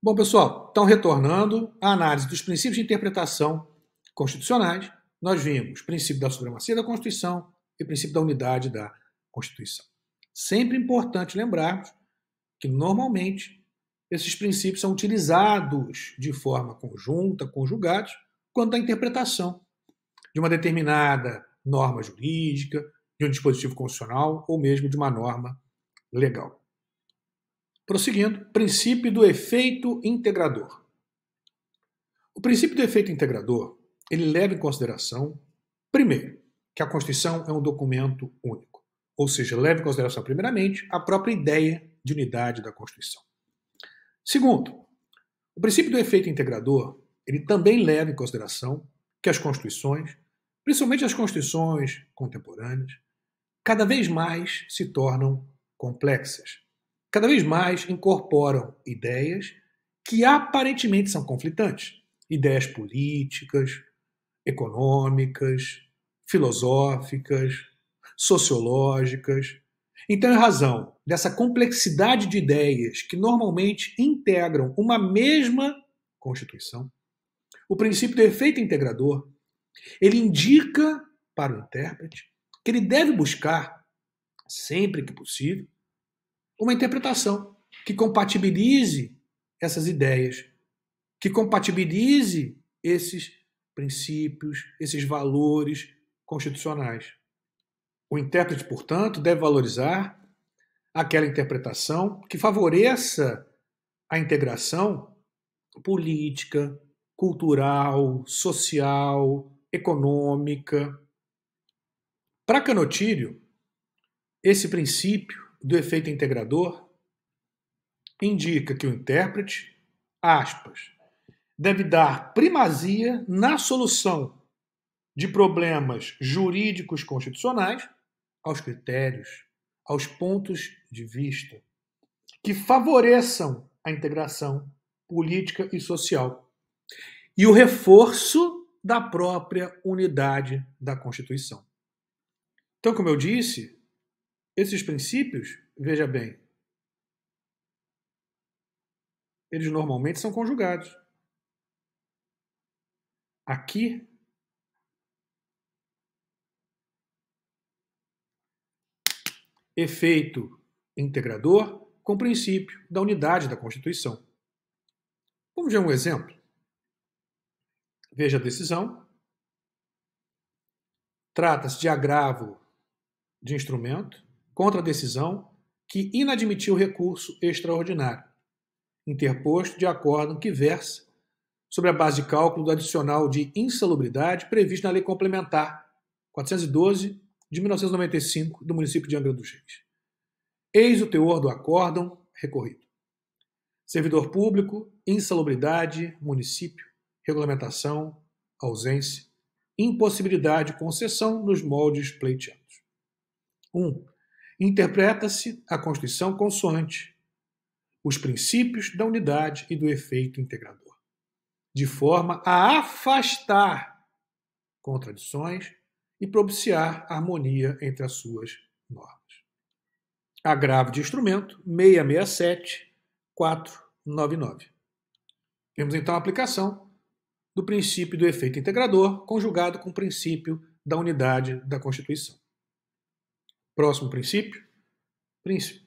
Bom, pessoal, então retornando à análise dos princípios de interpretação constitucionais, nós vimos o princípio da supremacia da Constituição e o princípio da unidade da Constituição. Sempre importante lembrarmos que, normalmente, esses princípios são utilizados de forma conjunta, conjugados, quanto à interpretação de uma determinada norma jurídica, de um dispositivo constitucional ou mesmo de uma norma legal. Prosseguindo, princípio do efeito integrador. O princípio do efeito integrador, ele leva em consideração, primeiro, que a Constituição é um documento único, ou seja, leva em consideração primeiramente a própria ideia de unidade da Constituição. Segundo, o princípio do efeito integrador, ele também leva em consideração que as constituições, principalmente as constituições contemporâneas, cada vez mais se tornam complexas cada vez mais incorporam ideias que aparentemente são conflitantes. Ideias políticas, econômicas, filosóficas, sociológicas. Então, em razão dessa complexidade de ideias que normalmente integram uma mesma Constituição, o princípio do efeito integrador, ele indica para o intérprete que ele deve buscar, sempre que possível, uma interpretação que compatibilize essas ideias, que compatibilize esses princípios, esses valores constitucionais. O intérprete, portanto, deve valorizar aquela interpretação que favoreça a integração política, cultural, social, econômica. Para Canotírio, esse princípio do efeito integrador indica que o intérprete, aspas, deve dar primazia na solução de problemas jurídicos constitucionais aos critérios, aos pontos de vista que favoreçam a integração política e social e o reforço da própria unidade da Constituição. Então, como eu disse, esses princípios, veja bem, eles normalmente são conjugados. Aqui efeito integrador com princípio da unidade da Constituição. Vamos ver um exemplo. Veja a decisão. Trata-se de agravo de instrumento contra a decisão que inadmitiu recurso extraordinário, interposto de acordo que versa sobre a base de cálculo do adicional de insalubridade previsto na Lei Complementar 412 de 1995 do município de Angra dos Reis. Eis o teor do acórdão recorrido. Servidor público, insalubridade, município, regulamentação, ausência, impossibilidade de concessão nos moldes pleiteados. 1. Um, Interpreta-se a Constituição consoante os princípios da unidade e do efeito integrador, de forma a afastar contradições e propiciar harmonia entre as suas normas. Agravo de instrumento 667 499. Temos então a aplicação do princípio do efeito integrador conjugado com o princípio da unidade da Constituição. Próximo princípio,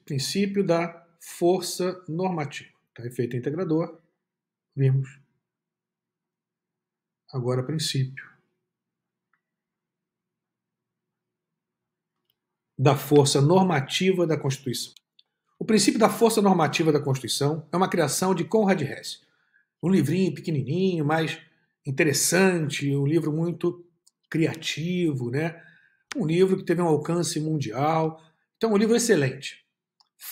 princípio da força normativa. Tá? Efeito integrador, vimos. Agora, princípio da força normativa da Constituição. O princípio da força normativa da Constituição é uma criação de Conrad Hess. Um livrinho pequenininho, mas interessante, um livro muito criativo, né? Um livro que teve um alcance mundial. Então, um livro excelente.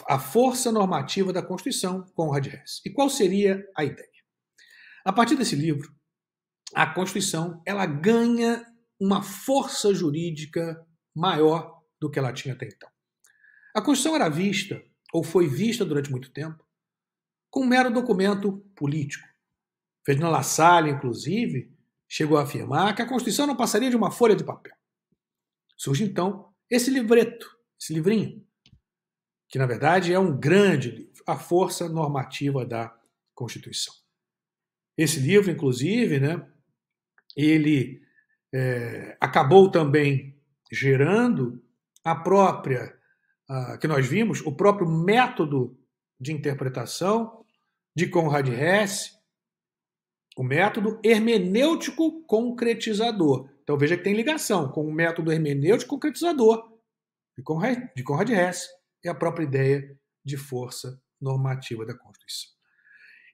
A Força Normativa da Constituição, Conrad Hess. E qual seria a ideia? A partir desse livro, a Constituição ela ganha uma força jurídica maior do que ela tinha até então. A Constituição era vista, ou foi vista durante muito tempo, como um mero documento político. Ferdinand Lassalle, inclusive, chegou a afirmar que a Constituição não passaria de uma folha de papel. Surge então esse livreto, esse livrinho, que na verdade é um grande livro, A Força Normativa da Constituição. Esse livro, inclusive, né, ele é, acabou também gerando a própria, a, que nós vimos, o próprio método de interpretação de Conrad Hess, o método hermenêutico concretizador, então veja que tem ligação com o método hermenêutico concretizador de Conrad, de Conrad Hess e a própria ideia de força normativa da Constituição.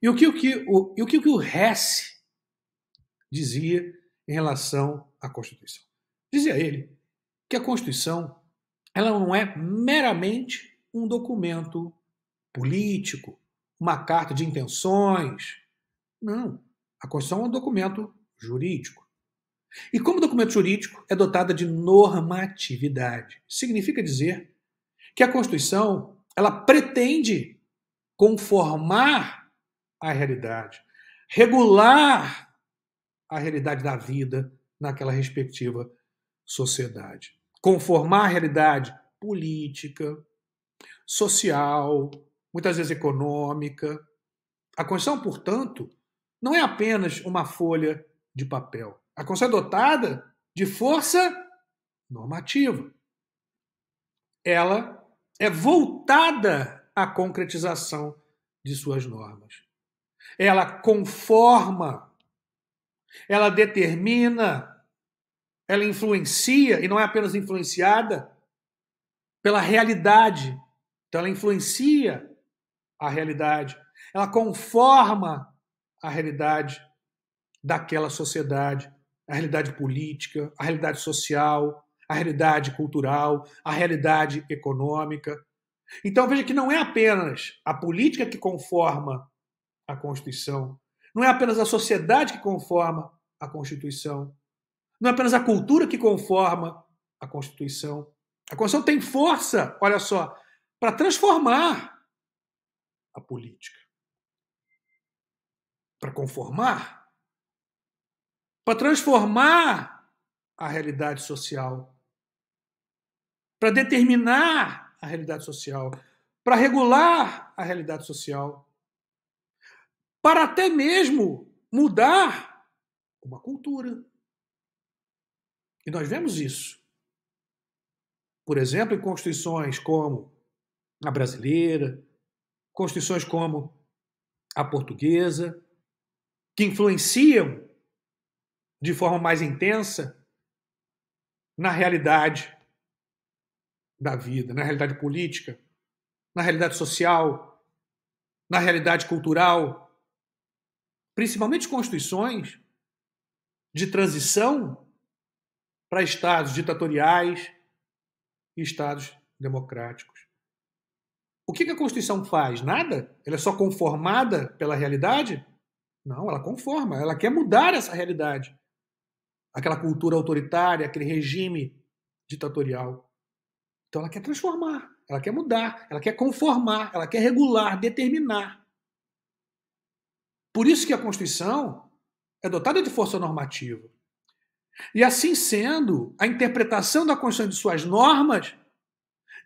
E o que o, que, o, e o, que, o Hess dizia em relação à Constituição? Dizia ele que a Constituição ela não é meramente um documento político, uma carta de intenções. Não. A Constituição é um documento jurídico. E como documento jurídico, é dotada de normatividade. Significa dizer que a Constituição ela pretende conformar a realidade, regular a realidade da vida naquela respectiva sociedade. Conformar a realidade política, social, muitas vezes econômica. A Constituição, portanto, não é apenas uma folha de papel. A Constituição é dotada de força normativa. Ela é voltada à concretização de suas normas. Ela conforma, ela determina, ela influencia, e não é apenas influenciada pela realidade. Então, ela influencia a realidade, ela conforma a realidade daquela sociedade a realidade política, a realidade social, a realidade cultural, a realidade econômica. Então veja que não é apenas a política que conforma a Constituição, não é apenas a sociedade que conforma a Constituição, não é apenas a cultura que conforma a Constituição. A Constituição tem força, olha só, para transformar a política, para conformar para transformar a realidade social, para determinar a realidade social, para regular a realidade social, para até mesmo mudar uma cultura. E nós vemos isso. Por exemplo, em constituições como a brasileira, constituições como a portuguesa, que influenciam de forma mais intensa na realidade da vida, na realidade política, na realidade social, na realidade cultural, principalmente constituições de transição para estados ditatoriais e estados democráticos. O que a Constituição faz? Nada? Ela é só conformada pela realidade? Não, ela conforma, ela quer mudar essa realidade aquela cultura autoritária, aquele regime ditatorial. Então ela quer transformar, ela quer mudar, ela quer conformar, ela quer regular, determinar. Por isso que a Constituição é dotada de força normativa. E assim sendo, a interpretação da Constituição e de suas normas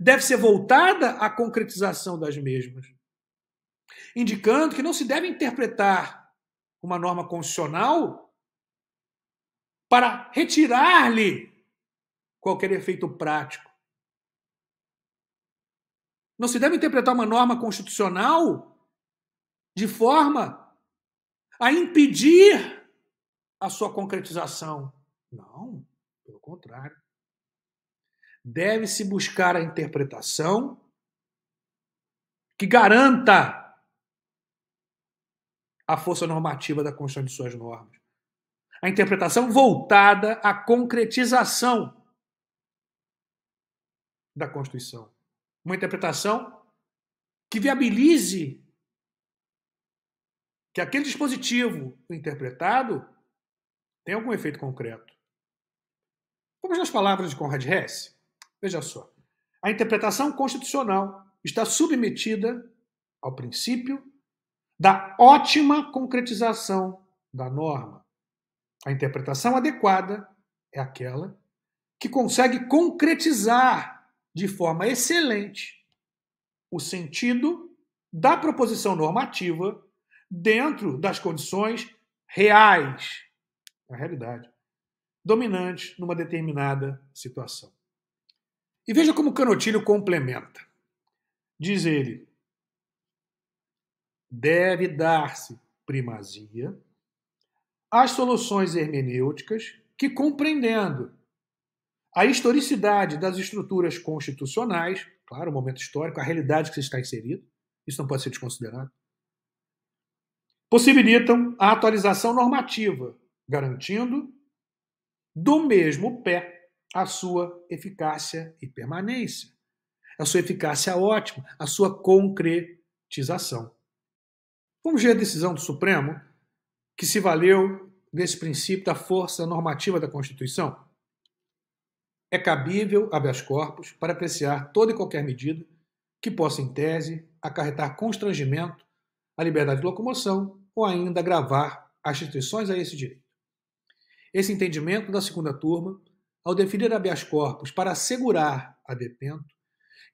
deve ser voltada à concretização das mesmas, indicando que não se deve interpretar uma norma constitucional para retirar-lhe qualquer efeito prático. Não se deve interpretar uma norma constitucional de forma a impedir a sua concretização. Não, pelo contrário. Deve-se buscar a interpretação que garanta a força normativa da Constituição de suas normas. A interpretação voltada à concretização da Constituição. Uma interpretação que viabilize que aquele dispositivo interpretado tenha algum efeito concreto. Vamos nas palavras de Conrad Hesse? Veja só. A interpretação constitucional está submetida ao princípio da ótima concretização da norma. A interpretação adequada é aquela que consegue concretizar de forma excelente o sentido da proposição normativa dentro das condições reais, a realidade, dominantes numa determinada situação. E veja como Canotilho complementa. Diz ele: deve dar-se primazia as soluções hermenêuticas que, compreendendo a historicidade das estruturas constitucionais, claro, o momento histórico, a realidade que se está inserido, isso não pode ser desconsiderado, possibilitam a atualização normativa, garantindo do mesmo pé a sua eficácia e permanência, a sua eficácia ótima, a sua concretização. Vamos ver a decisão do Supremo que se valeu desse princípio da força normativa da Constituição? É cabível habeas corpus para apreciar toda e qualquer medida que possa, em tese, acarretar constrangimento à liberdade de locomoção ou ainda agravar as restrições a esse direito. Esse entendimento da segunda turma, ao definir habeas corpus para assegurar a detento,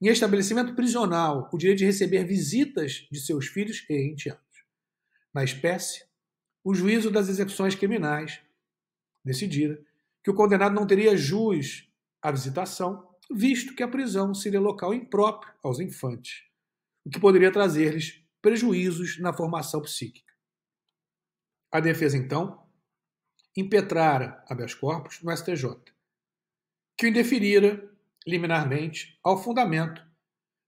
em estabelecimento prisional, o direito de receber visitas de seus filhos e enteados. Na espécie, o juízo das execuções criminais decidira que o condenado não teria jus à visitação, visto que a prisão seria local impróprio aos infantes, o que poderia trazer-lhes prejuízos na formação psíquica. A defesa, então, impetrara habeas corpus no STJ, que o indeferira liminarmente ao fundamento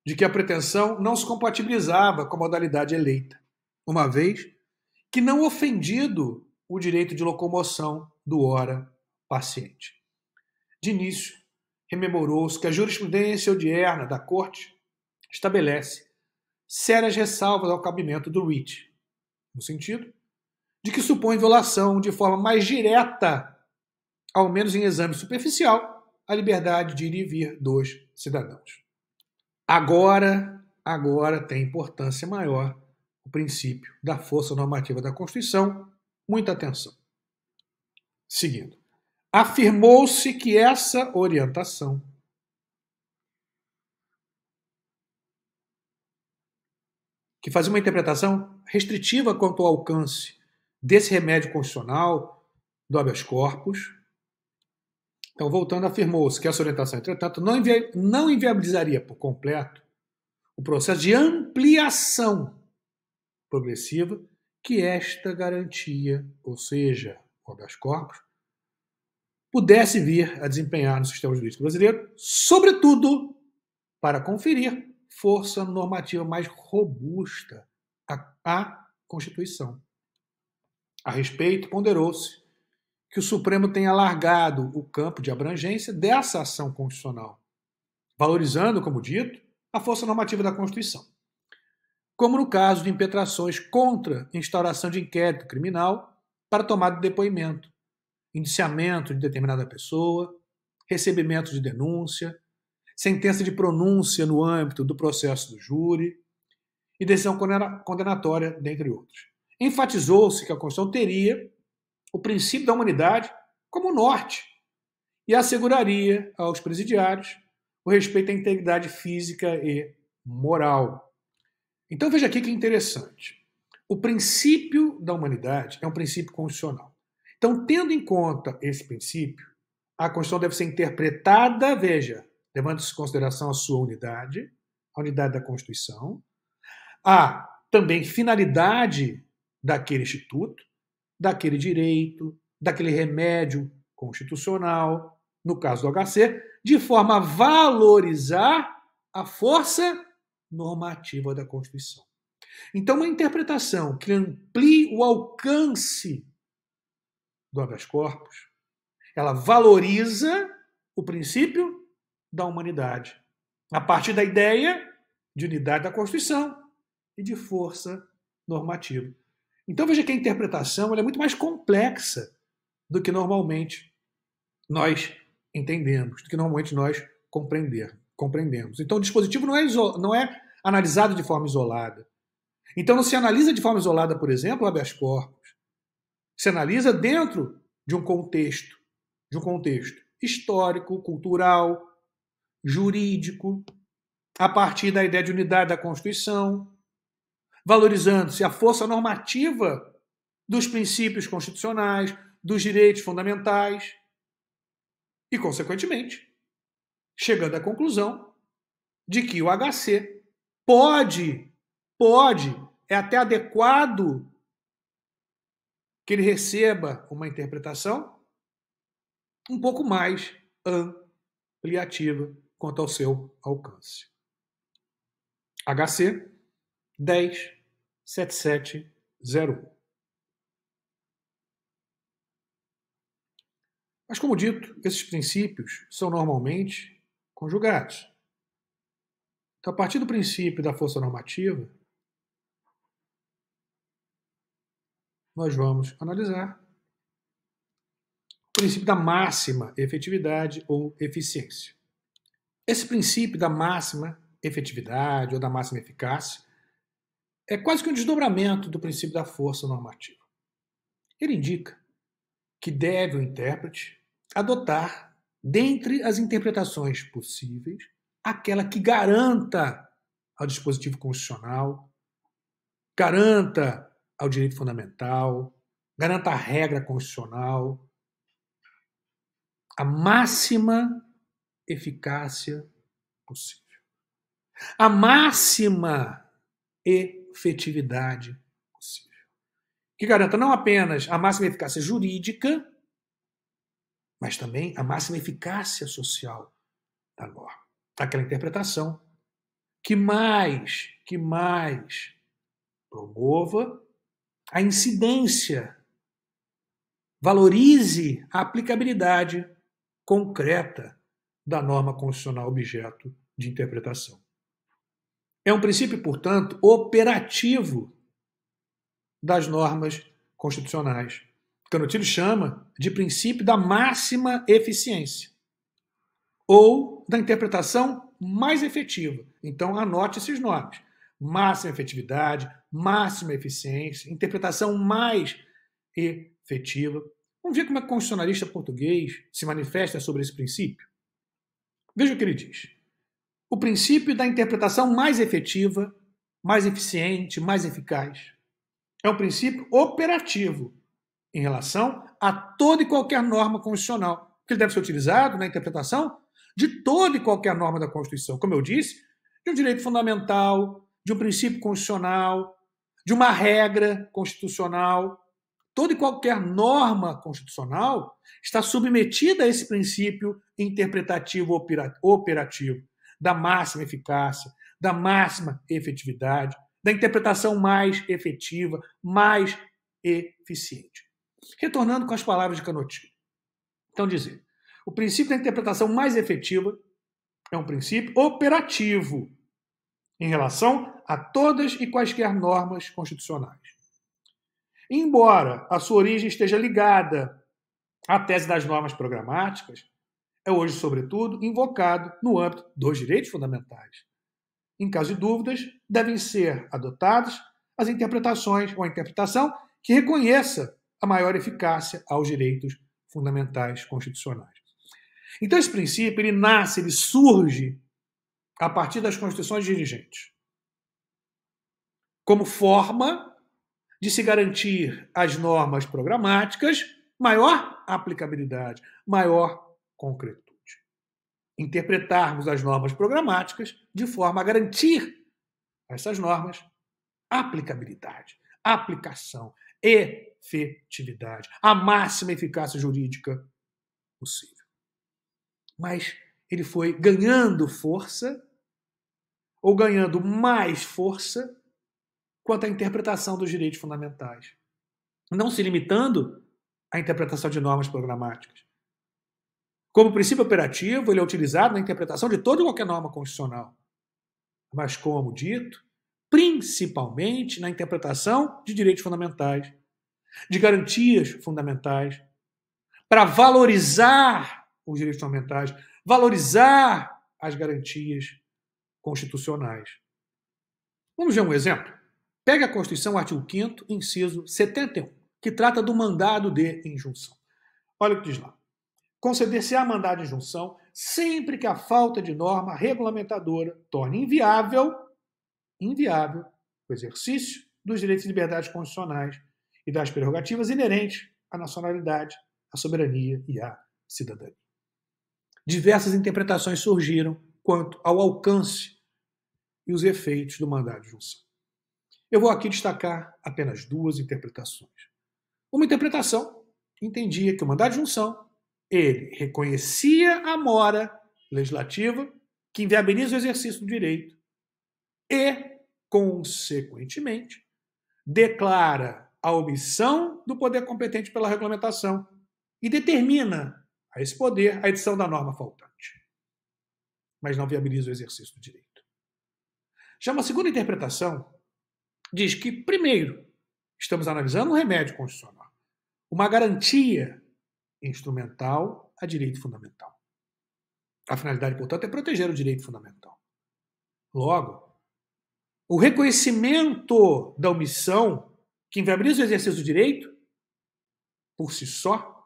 de que a pretensão não se compatibilizava com a modalidade eleita, uma vez que não ofendido o direito de locomoção do ora paciente. De início, rememorou-se que a jurisprudência odierna da Corte estabelece sérias ressalvas ao cabimento do RIT, no sentido de que supõe violação de forma mais direta, ao menos em exame superficial, à liberdade de ir e vir dos cidadãos. Agora, agora tem importância maior o princípio da força normativa da Constituição, muita atenção. Seguindo. Afirmou-se que essa orientação que fazia uma interpretação restritiva quanto ao alcance desse remédio constitucional do habeas corpus. Então, voltando, afirmou-se que essa orientação, entretanto, não, não inviabilizaria por completo o processo de ampliação progressiva que esta garantia, ou seja, o habeas corpus, pudesse vir a desempenhar no sistema jurídico brasileiro, sobretudo para conferir força normativa mais robusta à, Constituição. A respeito, ponderou-se que o Supremo tenha alargado o campo de abrangência dessa ação constitucional, valorizando, como dito, a força normativa da Constituição como no caso de impetrações contra instauração de inquérito criminal para tomada de depoimento, indiciamento de determinada pessoa, recebimento de denúncia, sentença de pronúncia no âmbito do processo do júri e decisão condenatória, dentre outros. Enfatizou-se que a Constituição teria o princípio da humanidade como norte e asseguraria aos presidiários o respeito à integridade física e moral então veja aqui que interessante. O princípio da humanidade é um princípio constitucional. Então, tendo em conta esse princípio, a Constituição deve ser interpretada, veja, levando-se em consideração a sua unidade, a unidade da Constituição, a também finalidade daquele instituto, daquele direito, daquele remédio constitucional, no caso do HC, de forma a valorizar a força normativa da Constituição. Então, uma interpretação que amplie o alcance do habeas corpus, ela valoriza o princípio da humanidade, a partir da ideia de unidade da Constituição e de força normativa. Então, veja que a interpretação é muito mais complexa do que normalmente nós entendemos, do que normalmente nós compreendemos compreendemos. Então, o dispositivo não é, não é analisado de forma isolada. Então, não se analisa de forma isolada, por exemplo, o habeas corpus. Se analisa dentro de um contexto, de um contexto histórico, cultural, jurídico, a partir da ideia de unidade da Constituição, valorizando-se a força normativa dos princípios constitucionais, dos direitos fundamentais e, consequentemente, chegando à conclusão de que o HC pode, pode, é até adequado que ele receba uma interpretação um pouco mais ampliativa quanto ao seu alcance. HC 107701. Mas, como dito, esses princípios são normalmente conjugados. Então, a partir do princípio da força normativa, nós vamos analisar o princípio da máxima efetividade ou eficiência. Esse princípio da máxima efetividade ou da máxima eficácia é quase que um desdobramento do princípio da força normativa. Ele indica que deve o intérprete adotar dentre as interpretações possíveis, aquela que garanta ao dispositivo constitucional, garanta ao direito fundamental, garanta a regra constitucional, a máxima eficácia possível. A máxima efetividade possível. Que garanta não apenas a máxima eficácia jurídica, mas também a máxima eficácia social da norma. Aquela interpretação que mais, que mais promova a incidência, valorize a aplicabilidade concreta da norma constitucional objeto de interpretação. É um princípio, portanto, operativo das normas constitucionais Canotillo chama de princípio da máxima eficiência ou da interpretação mais efetiva. Então, anote esses nomes: máxima efetividade, máxima eficiência, interpretação mais efetiva. Vamos ver como é que o constitucionalista português se manifesta sobre esse princípio? Veja o que ele diz. O princípio da interpretação mais efetiva, mais eficiente, mais eficaz. É um princípio operativo em relação a toda e qualquer norma constitucional, que ele deve ser utilizado na interpretação de toda e qualquer norma da Constituição, como eu disse, de um direito fundamental, de um princípio constitucional, de uma regra constitucional. Toda e qualquer norma constitucional está submetida a esse princípio interpretativo operativo, da máxima eficácia, da máxima efetividade, da interpretação mais efetiva, mais eficiente. Retornando com as palavras de Canotinho. Então, dizer: o princípio da interpretação mais efetiva é um princípio operativo em relação a todas e quaisquer normas constitucionais. Embora a sua origem esteja ligada à tese das normas programáticas, é hoje, sobretudo, invocado no âmbito dos direitos fundamentais. Em caso de dúvidas, devem ser adotadas as interpretações ou a interpretação que reconheça a maior eficácia aos direitos fundamentais constitucionais. Então esse princípio ele nasce, ele surge a partir das constituições dirigentes, como forma de se garantir às normas programáticas maior aplicabilidade, maior concretude. Interpretarmos as normas programáticas de forma a garantir a essas normas aplicabilidade, aplicação e efetividade, a máxima eficácia jurídica possível. Mas ele foi ganhando força, ou ganhando mais força, quanto à interpretação dos direitos fundamentais. Não se limitando à interpretação de normas programáticas. Como princípio operativo, ele é utilizado na interpretação de toda e qualquer norma constitucional. Mas, como dito, principalmente na interpretação de direitos fundamentais, de garantias fundamentais, para valorizar os direitos fundamentais, valorizar as garantias constitucionais. Vamos ver um exemplo. Pega a Constituição, artigo 5 inciso 71, que trata do mandado de injunção. Olha o que diz lá. Conceder-se-á mandado de injunção sempre que a falta de norma regulamentadora torne inviável, inviável o exercício dos direitos e liberdades constitucionais e das prerrogativas inerentes à nacionalidade, à soberania e à cidadania. Diversas interpretações surgiram quanto ao alcance e os efeitos do mandado de junção. Eu vou aqui destacar apenas duas interpretações. Uma interpretação entendia que o mandado de junção ele reconhecia a mora legislativa que inviabiliza o exercício do direito e, consequentemente, declara a omissão do poder competente pela regulamentação e determina a esse poder a edição da norma faltante, mas não viabiliza o exercício do direito. Já uma segunda interpretação diz que, primeiro, estamos analisando um remédio constitucional, uma garantia instrumental a direito fundamental. A finalidade, portanto, é proteger o direito fundamental. Logo, o reconhecimento da omissão que inviabiliza o exercício do direito por si só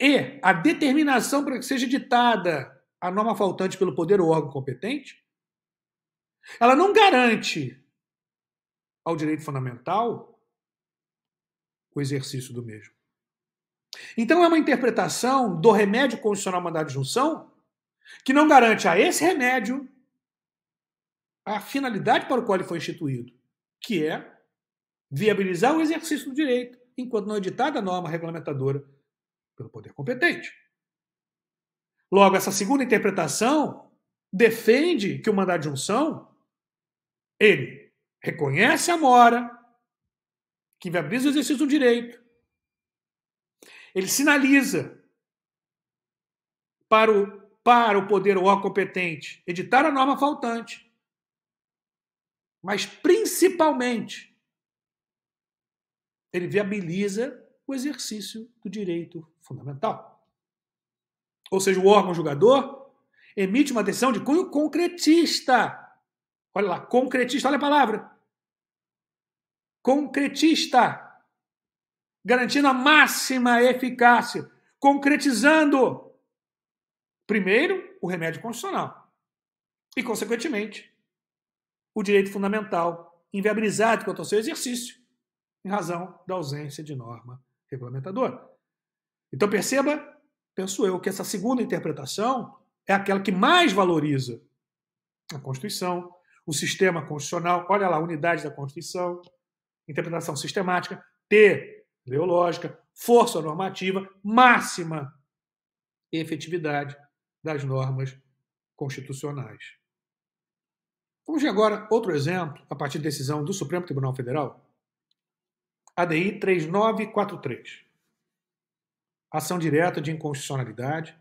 e a determinação para que seja ditada a norma faltante pelo poder ou órgão competente, ela não garante ao direito fundamental o exercício do mesmo. Então é uma interpretação do remédio condicional mandado de junção que não garante a esse remédio a finalidade para o qual ele foi instituído, que é viabilizar o exercício do direito, enquanto não é editada a norma regulamentadora pelo poder competente. Logo, essa segunda interpretação defende que o mandado de junção ele reconhece a mora, que viabiliza o exercício do direito. Ele sinaliza para o, para o poder ou competente editar a norma faltante. Mas, principalmente, ele viabiliza o exercício do direito fundamental. Ou seja, o órgão julgador emite uma decisão de cunho concretista. Olha lá, concretista, olha a palavra. Concretista. Garantindo a máxima eficácia, concretizando primeiro o remédio constitucional e consequentemente o direito fundamental inviabilizado quanto é ao seu exercício em razão da ausência de norma regulamentadora. Então perceba, penso eu, que essa segunda interpretação é aquela que mais valoriza a Constituição, o sistema constitucional, olha lá, a unidade da Constituição, interpretação sistemática, T, ideológica, força normativa, máxima efetividade das normas constitucionais. Vamos ver agora outro exemplo, a partir de decisão do Supremo Tribunal Federal, ADI 3943. Ação direta de inconstitucionalidade.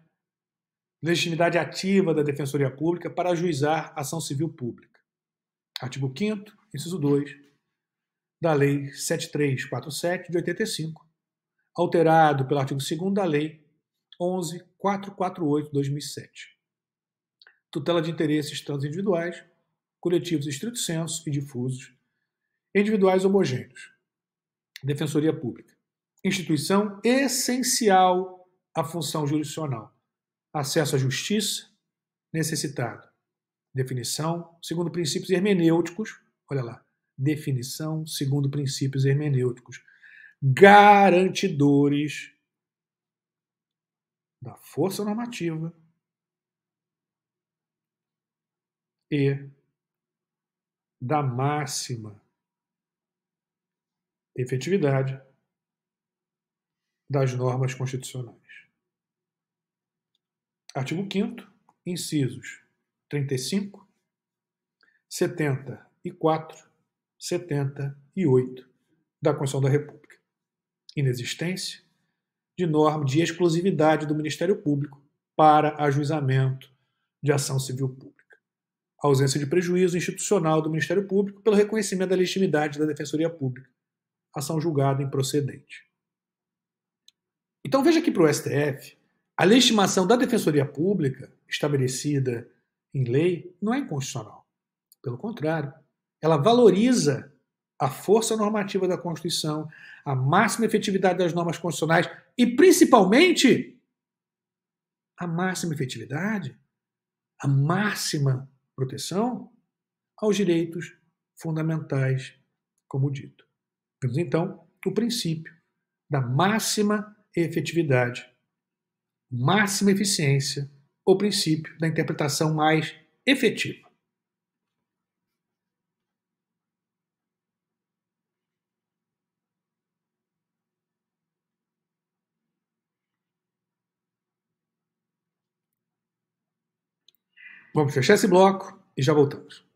Legitimidade ativa da Defensoria Pública para ajuizar ação civil pública. Artigo 5, inciso 2 da Lei 7347 de 85, alterado pelo artigo 2 da Lei 11448 de 2007. Tutela de interesses transindividuais, coletivos estrito senso e difusos, individuais homogêneos. Defensoria Pública. Instituição essencial à função jurisdicional. Acesso à justiça necessitado. Definição segundo princípios hermenêuticos. Olha lá. Definição segundo princípios hermenêuticos. Garantidores da força normativa e da máxima efetividade das normas constitucionais. Artigo 5 incisos 35, 74, 78 da Constituição da República. Inexistência de norma de exclusividade do Ministério Público para ajuizamento de ação civil pública. ausência de prejuízo institucional do Ministério Público pelo reconhecimento da legitimidade da Defensoria Pública ação julgada improcedente. Então veja que para o STF, a legitimação da Defensoria Pública, estabelecida em lei, não é inconstitucional. Pelo contrário, ela valoriza a força normativa da Constituição, a máxima efetividade das normas constitucionais e, principalmente, a máxima efetividade, a máxima proteção aos direitos fundamentais, como dito. Temos então o princípio da máxima efetividade, máxima eficiência, o princípio da interpretação mais efetiva. Vamos fechar esse bloco e já voltamos.